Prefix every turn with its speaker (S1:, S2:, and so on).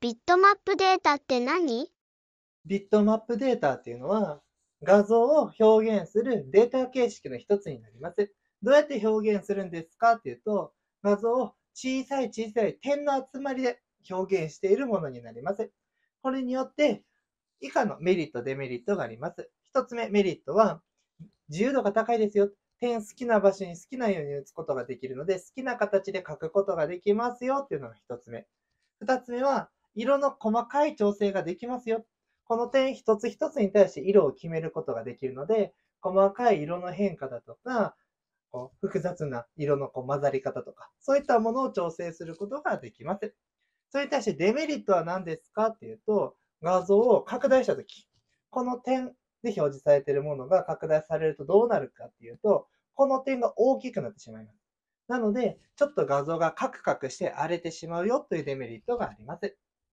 S1: ビットマップデータって何ビットマップデータっていうのは、画像を表現するデータ形式の一つになります。どうやって表現するんですかっていうと、画像を小さい小さい点の集まりで表現しているものになります。これによって、以下のメリット、デメリットがあります。一つ目、メリットは、自由度が高いですよ。点好きな場所に好きなように打つことができるので、好きな形で書くことができますよっていうのが一つ目。二つ目は、色の細かい調整ができますよ。この点一つ一つに対して色を決めることができるので、細かい色の変化だとか、こう複雑な色のこう混ざり方とか、そういったものを調整することができます。それに対してデメリットは何ですかっていうと、画像を拡大したとき、この点で表示されているものが拡大されるとどうなるかっていうと、この点が大きくなってしまいます。なので、ちょっと画像がカクカクして荒れてしまうよというデメリットがあります。